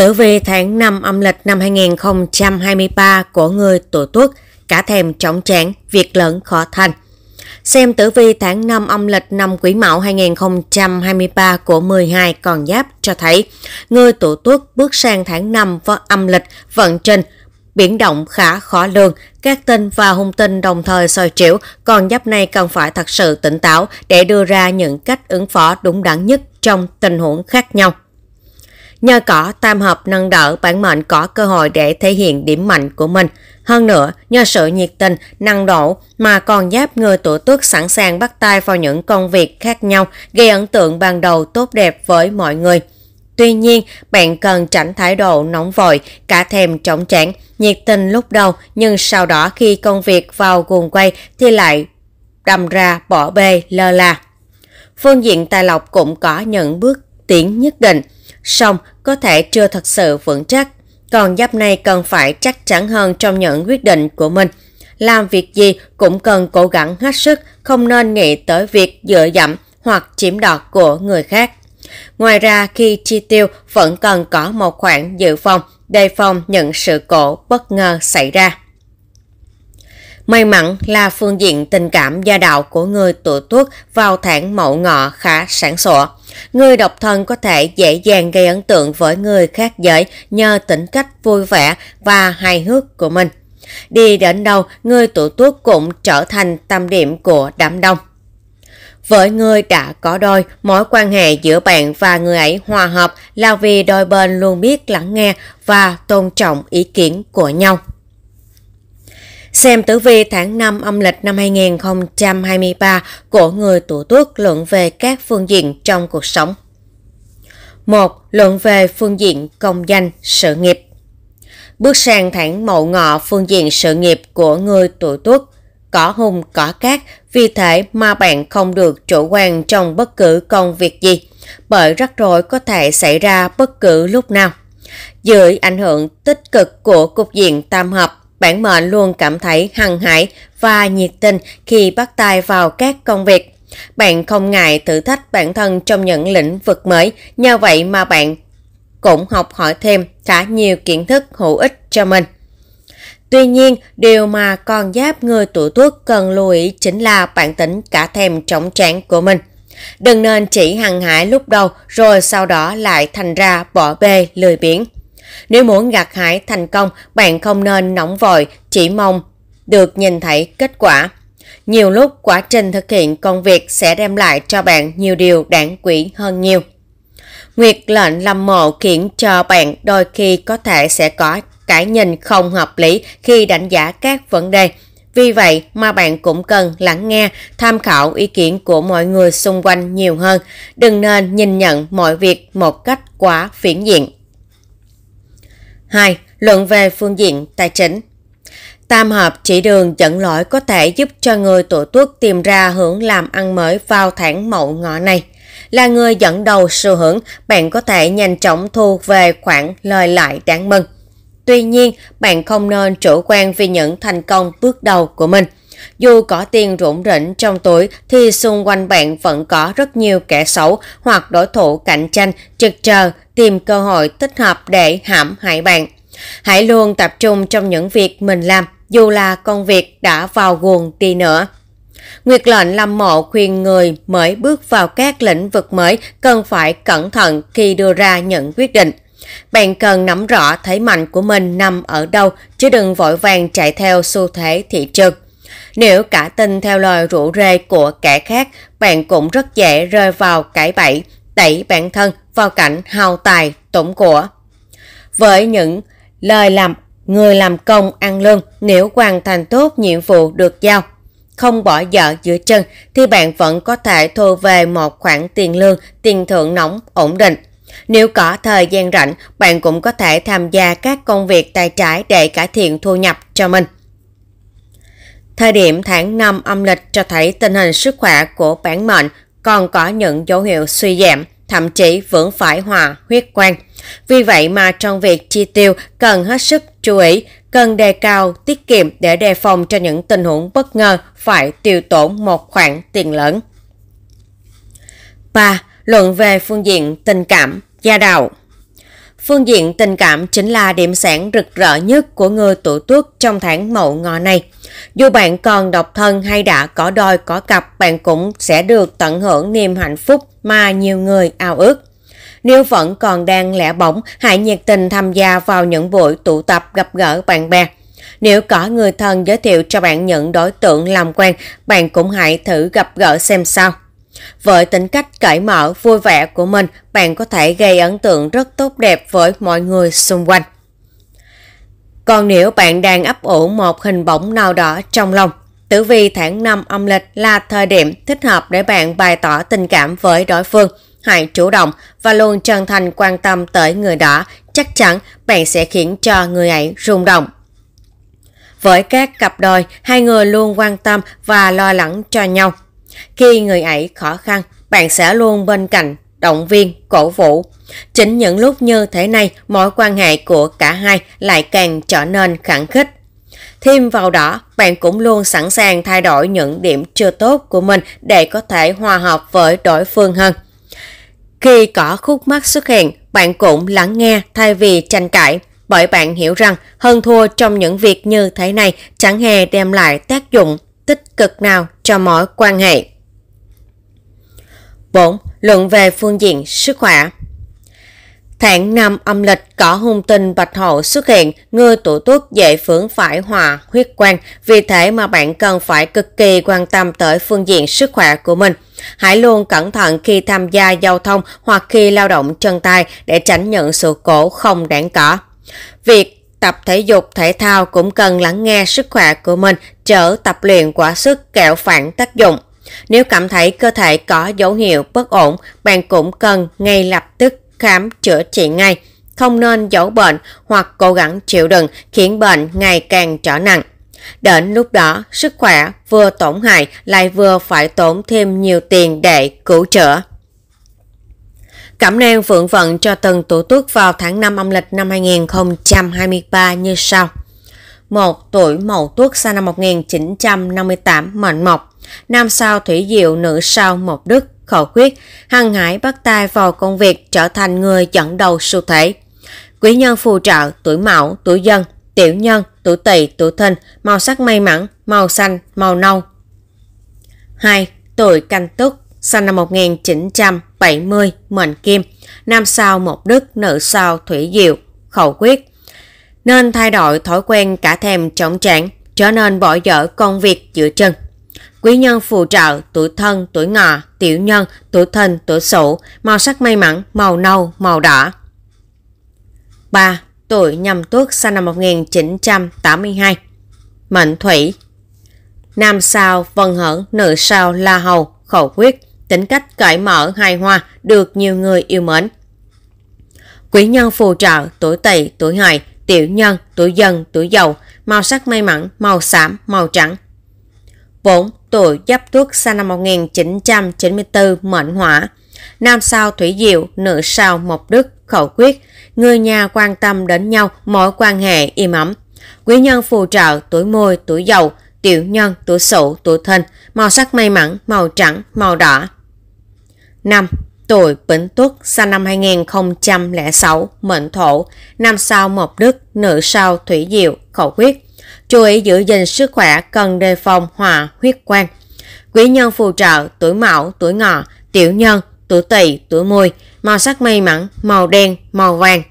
Tử vi tháng 5 âm lịch năm 2023 của người tuổi tuất cả thèm trọng trạng, việc lớn khó thành. Xem tử vi tháng 5 âm lịch năm Quý Mão 2023 của 12 con giáp cho thấy, người tuổi Tuất bước sang tháng 5 với âm lịch vận trình biến động khá khó lường, các tin và hung tin đồng thời soi chiếu, con giáp này cần phải thật sự tỉnh táo để đưa ra những cách ứng phó đúng đắn nhất trong tình huống khác nhau. Nhờ cỏ, tam hợp nâng đỡ bản mệnh có cơ hội để thể hiện điểm mạnh của mình. Hơn nữa, nhờ sự nhiệt tình, năng độ mà còn giáp người tuổi tuất sẵn sàng bắt tay vào những công việc khác nhau, gây ấn tượng ban đầu tốt đẹp với mọi người. Tuy nhiên, bạn cần tránh thái độ nóng vội, cả thèm chóng trảng, nhiệt tình lúc đầu nhưng sau đó khi công việc vào guồng quay thì lại đâm ra bỏ bê lơ là. Phương diện tài lộc cũng có những bước tiến nhất định – song có thể chưa thật sự vững chắc. Còn giáp này cần phải chắc chắn hơn trong những quyết định của mình. Làm việc gì cũng cần cố gắng hết sức, không nên nghĩ tới việc dựa dẫm hoặc chiếm đoạt của người khác. Ngoài ra, khi chi tiêu vẫn cần có một khoản dự phòng, đề phòng những sự cố bất ngờ xảy ra. May mắn là phương diện tình cảm gia đạo của người tuổi tuất vào tháng mậu ngọ khá sáng sủa. Người độc thân có thể dễ dàng gây ấn tượng với người khác giới nhờ tính cách vui vẻ và hài hước của mình. Đi đến đâu, người tuổi Tuất cũng trở thành tâm điểm của đám đông. Với người đã có đôi, mối quan hệ giữa bạn và người ấy hòa hợp là vì đôi bên luôn biết lắng nghe và tôn trọng ý kiến của nhau. Xem tử vi tháng 5 âm lịch năm 2023 của người tuổi tuất luận về các phương diện trong cuộc sống. 1. Luận về phương diện công danh, sự nghiệp. Bước sang tháng mậu ngọ phương diện sự nghiệp của người tuổi tuất có hung có cát, vì thế mà bạn không được chủ quan trong bất cứ công việc gì, bởi rắc rối có thể xảy ra bất cứ lúc nào. Dưới ảnh hưởng tích cực của cục diện tam hợp, bản mệnh luôn cảm thấy hăng hải và nhiệt tình khi bắt tay vào các công việc. Bạn không ngại thử thách bản thân trong những lĩnh vực mới, nhờ vậy mà bạn cũng học hỏi thêm khá nhiều kiến thức hữu ích cho mình. Tuy nhiên, điều mà con giáp người tuổi tuất cần lưu ý chính là bản tính cả thèm trọng tráng của mình. Đừng nên chỉ hăng hải lúc đầu rồi sau đó lại thành ra bỏ bê lười biếng. Nếu muốn gặt hái thành công, bạn không nên nóng vội, chỉ mong được nhìn thấy kết quả. Nhiều lúc quá trình thực hiện công việc sẽ đem lại cho bạn nhiều điều đáng quý hơn nhiều. Nguyệt lệnh lâm mộ khiến cho bạn đôi khi có thể sẽ có cái nhìn không hợp lý khi đánh giá các vấn đề. Vì vậy mà bạn cũng cần lắng nghe, tham khảo ý kiến của mọi người xung quanh nhiều hơn. Đừng nên nhìn nhận mọi việc một cách quá phiển diện. 2. Luận về phương diện tài chính Tam hợp chỉ đường dẫn lõi có thể giúp cho người tổ tuất tìm ra hướng làm ăn mới vào tháng mậu ngọ này. Là người dẫn đầu xu hướng, bạn có thể nhanh chóng thu về khoản lời lại đáng mừng. Tuy nhiên, bạn không nên chủ quan vì những thành công bước đầu của mình. Dù có tiền rủng rỉnh trong túi thì xung quanh bạn vẫn có rất nhiều kẻ xấu hoặc đối thủ cạnh tranh trực chờ tìm cơ hội thích hợp để hãm hại bạn. Hãy luôn tập trung trong những việc mình làm, dù là công việc đã vào guồng đi nữa. Nguyệt lệnh lâm mộ khuyên người mới bước vào các lĩnh vực mới cần phải cẩn thận khi đưa ra những quyết định. Bạn cần nắm rõ thế mạnh của mình nằm ở đâu chứ đừng vội vàng chạy theo xu thế thị trường. Nếu cả tin theo lời rủ rê của kẻ khác, bạn cũng rất dễ rơi vào cái bẫy, tẩy bản thân vào cảnh hào tài, tổn của. Với những lời làm người làm công ăn lương nếu hoàn thành tốt nhiệm vụ được giao. Không bỏ dở giữa chân thì bạn vẫn có thể thu về một khoản tiền lương, tiền thưởng nóng ổn định. Nếu có thời gian rảnh, bạn cũng có thể tham gia các công việc tài trái để cải thiện thu nhập cho mình. Thời điểm tháng 5 âm lịch cho thấy tình hình sức khỏe của bản mệnh còn có những dấu hiệu suy giảm, thậm chí vẫn phải hòa huyết quan. Vì vậy mà trong việc chi tiêu cần hết sức chú ý, cần đề cao tiết kiệm để đề phòng cho những tình huống bất ngờ phải tiêu tổn một khoản tiền lớn. 3. Luận về phương diện tình cảm, gia đạo Phương diện tình cảm chính là điểm sản rực rỡ nhất của người tuổi tuất trong tháng mậu ngọ này. Dù bạn còn độc thân hay đã có đôi có cặp, bạn cũng sẽ được tận hưởng niềm hạnh phúc mà nhiều người ao ước. Nếu vẫn còn đang lẻ bỏng, hãy nhiệt tình tham gia vào những buổi tụ tập gặp gỡ bạn bè. Nếu có người thân giới thiệu cho bạn những đối tượng làm quen, bạn cũng hãy thử gặp gỡ xem sao. Với tính cách cởi mở, vui vẻ của mình, bạn có thể gây ấn tượng rất tốt đẹp với mọi người xung quanh. Còn nếu bạn đang ấp ủ một hình bóng nào đó trong lòng, tử vi tháng 5 âm lịch là thời điểm thích hợp để bạn bày tỏ tình cảm với đối phương. Hãy chủ động và luôn chân thành quan tâm tới người đó, chắc chắn bạn sẽ khiến cho người ấy rung động. Với các cặp đôi, hai người luôn quan tâm và lo lắng cho nhau. Khi người ấy khó khăn, bạn sẽ luôn bên cạnh, động viên, cổ vũ. Chính những lúc như thế này, mối quan hệ của cả hai lại càng trở nên khẳng khích. Thêm vào đó, bạn cũng luôn sẵn sàng thay đổi những điểm chưa tốt của mình để có thể hòa hợp với đối phương hơn. Khi có khúc mắc xuất hiện, bạn cũng lắng nghe thay vì tranh cãi, bởi bạn hiểu rằng hơn thua trong những việc như thế này chẳng hề đem lại tác dụng tích cực nào cho mỗi quan hệ. 4. Luận về phương diện sức khỏe Tháng năm âm lịch có hung tinh bạch hậu xuất hiện, người tuổi tuất dễ phưởng phải hòa huyết quan, vì thế mà bạn cần phải cực kỳ quan tâm tới phương diện sức khỏe của mình. Hãy luôn cẩn thận khi tham gia giao thông hoặc khi lao động chân tay để tránh những sự cố không đáng có. Việc Tập thể dục thể thao cũng cần lắng nghe sức khỏe của mình, chở tập luyện quá sức kẹo phản tác dụng. Nếu cảm thấy cơ thể có dấu hiệu bất ổn, bạn cũng cần ngay lập tức khám chữa trị ngay, không nên giấu bệnh hoặc cố gắng chịu đựng khiến bệnh ngày càng trở nặng. Đến lúc đó, sức khỏe vừa tổn hại lại vừa phải tốn thêm nhiều tiền để cứu chữa. Cẩm nang phượng vận cho từng tuổi tuất vào tháng 5 âm lịch năm 2023 như sau. 1. Tuổi Mậu Tuất sinh năm 1958 mệnh mộc, nam sao thủy diệu, nữ sao mộc đức, khẩu quyết, hăng hải bắt tay vào công việc trở thành người dẫn đầu xu thể. Quý nhân phù trợ tuổi Mão, tuổi Dân, tiểu nhân, tuổi Tỵ, tuổi Thìn, màu sắc may mắn, màu xanh, màu nâu. 2. Tuổi Canh Tuất sinh năm 1900 70 mệnh kim, nam sao một đức, nữ sao thủy diệu, khẩu quyết. Nên thay đổi thói quen cả thèm trọng trạng, trở nên bỏ dở công việc giữa chân. Quý nhân phù trợ tuổi thân, tuổi ngọ, tiểu nhân, tuổi thân, tuổi sửu, màu sắc may mắn, màu nâu, màu đỏ. 3. Tuổi nhâm tuất sinh năm 1982 Mệnh thủy Nam sao vân hưởng, nữ sao la hầu, khẩu quyết tính cách cởi mở hài hòa được nhiều người yêu mến. Quý nhân phù trợ tuổi tỵ, tuổi hợi, tiểu nhân, tuổi dần, tuổi dậu. màu sắc may mắn, màu xám, màu trắng. 4. Tuổi Giáp Tuất sinh năm 1994 mệnh hỏa. Nam sao thủy diệu, nữ sao mộc đức, khẩu quyết. Người nhà quan tâm đến nhau, mối quan hệ im ấm. Quý nhân phù trợ tuổi mùi, tuổi dậu, tiểu nhân, tuổi sửu, tuổi thân, màu sắc may mắn, màu trắng, màu đỏ năm Tuổi Bính Tuất sinh năm 2006, mệnh thổ, năm sao mộc đức, nữ sao thủy diệu, khẩu quyết Chú ý giữ gìn sức khỏe, cần đề phòng hòa huyết quan. Quý nhân phù trợ, tuổi mão, tuổi ngọ, tiểu nhân, tuổi tỵ, tuổi mùi, màu sắc may mắn, màu đen, màu vàng.